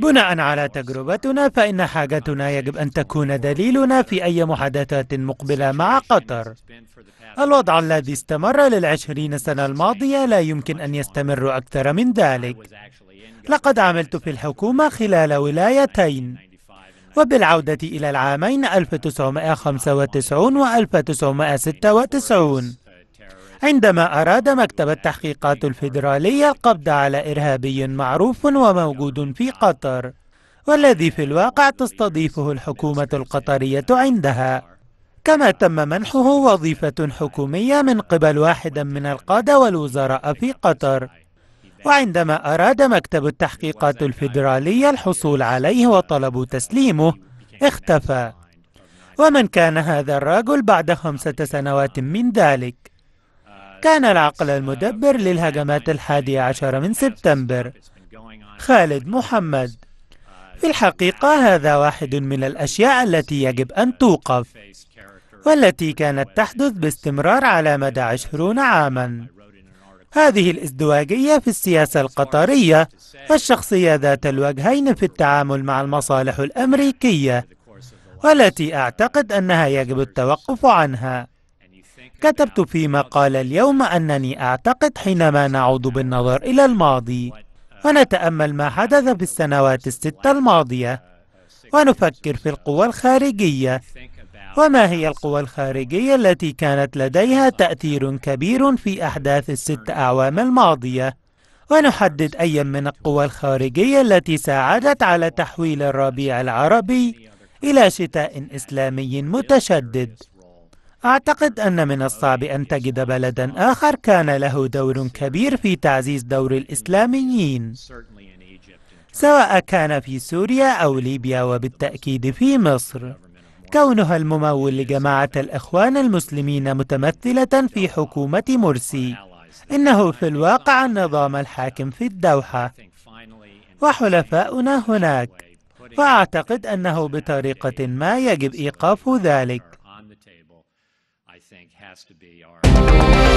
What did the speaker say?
بناء على تجربتنا فإن حاجتنا يجب أن تكون دليلنا في أي محادثات مقبلة مع قطر الوضع الذي استمر للعشرين سنة الماضية لا يمكن أن يستمر أكثر من ذلك لقد عملت في الحكومة خلال ولايتين وبالعودة إلى العامين 1995 و 1996 عندما أراد مكتب التحقيقات الفيدرالية القبض على إرهابي معروف وموجود في قطر والذي في الواقع تستضيفه الحكومة القطرية عندها كما تم منحه وظيفة حكومية من قبل واحد من القادة والوزراء في قطر وعندما أراد مكتب التحقيقات الفيدرالية الحصول عليه وطلبوا تسليمه اختفى ومن كان هذا الرجل بعد خمسة سنوات من ذلك كان العقل المدبر للهجمات الحادية عشر من سبتمبر خالد محمد في الحقيقة هذا واحد من الأشياء التي يجب أن توقف والتي كانت تحدث باستمرار على مدى عشرون عاما هذه الازدواجية في السياسة القطرية الشخصية ذات الوجهين في التعامل مع المصالح الأمريكية والتي أعتقد أنها يجب التوقف عنها كتبت في مقال اليوم أنني أعتقد حينما نعود بالنظر إلى الماضي ونتأمل ما حدث في السنوات الستة الماضية ونفكر في القوى الخارجية وما هي القوى الخارجية التي كانت لديها تأثير كبير في أحداث الست أعوام الماضية ونحدد أي من القوى الخارجية التي ساعدت على تحويل الربيع العربي إلى شتاء إسلامي متشدد أعتقد أن من الصعب أن تجد بلدا آخر كان له دور كبير في تعزيز دور الإسلاميين سواء كان في سوريا أو ليبيا وبالتأكيد في مصر كونها الممول لجماعة الإخوان المسلمين متمثلة في حكومة مرسي إنه في الواقع النظام الحاكم في الدوحة وحلفاؤنا هناك وأعتقد أنه بطريقة ما يجب إيقاف ذلك has to be our.